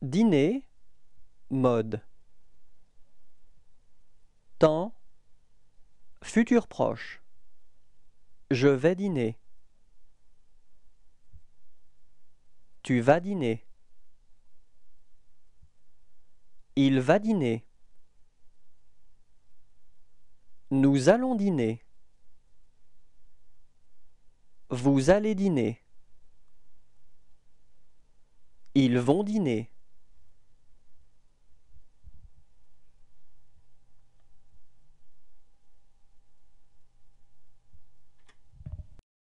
dîner, mode. Temps, futur proche. Je vais dîner. Tu vas dîner. Il va dîner. Nous allons dîner. Vous allez dîner. Ils vont dîner.